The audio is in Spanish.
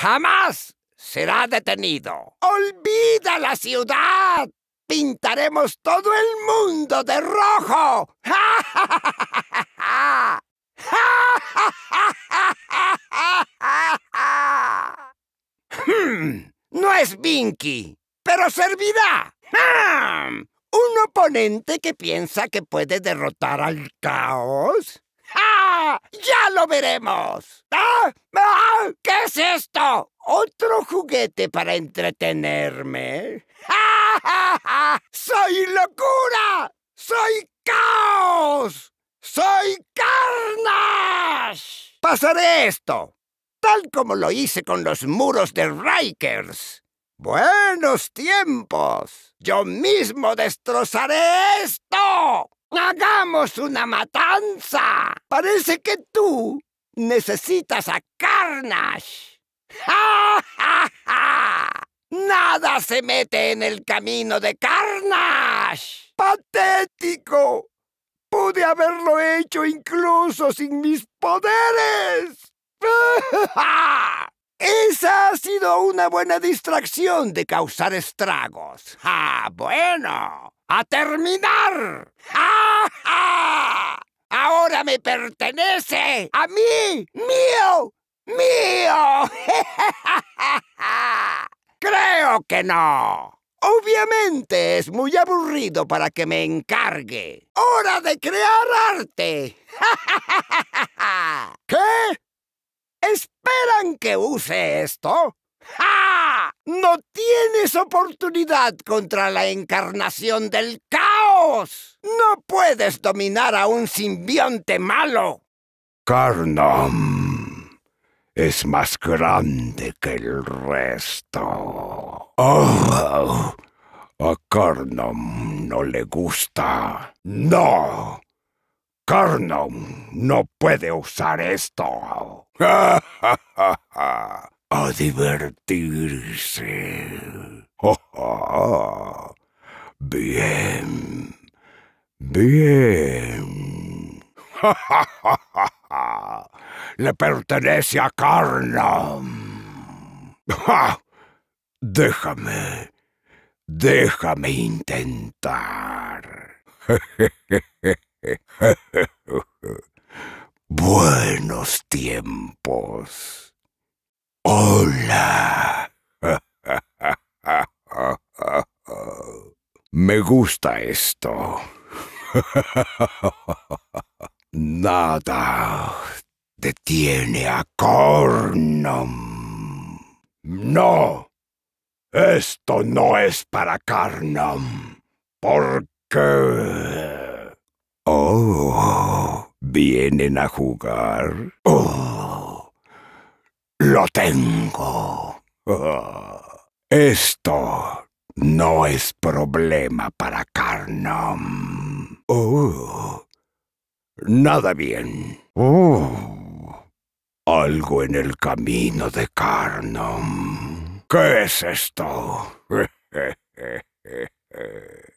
jamás será detenido. ¡Olvida la ciudad! ¡Pintaremos todo el mundo de rojo! hmm, no es Binky, pero servirá. Hmm, un oponente que piensa que puede derrotar al caos. ¡Ya! lo veremos. ¡Ah! ¡Ah! ¿Qué es esto? ¿Otro juguete para entretenerme? soy locura! ¡Soy caos! ¡Soy carnage! Pasaré esto, tal como lo hice con los muros de Rikers. Buenos tiempos. Yo mismo destrozaré esto. ¡Hagamos una matanza! Parece que tú necesitas a Carnage. ¡Ja, ja, ja! ¡Nada se mete en el camino de Carnage! ¡Patético! Pude haberlo hecho incluso sin mis poderes. Esa ha sido una buena distracción de causar estragos. ¡Ah, bueno! a terminar. Ah, Ahora me pertenece a mí, mío, mío. Creo que no. Obviamente es muy aburrido para que me encargue. ¡Hora de crear arte! ¿Qué? ¿Esperan que use esto? No tienes oportunidad contra la encarnación del caos. No puedes dominar a un simbionte malo. Carnum es más grande que el resto. Oh, a Carnum no le gusta. No. Carnum no puede usar esto. divertirse. Bien, bien. Le pertenece a Carnam. Déjame, déjame intentar. Buenos tiempos. Hola. Me gusta esto. Nada detiene a Cornum. No. Esto no es para Carnum. Porque... Oh, vienen a jugar. Oh. Lo tengo. Esto no es problema para Carnum. Oh. Nada bien. Oh. Algo en el camino de Carnum. ¿Qué es esto?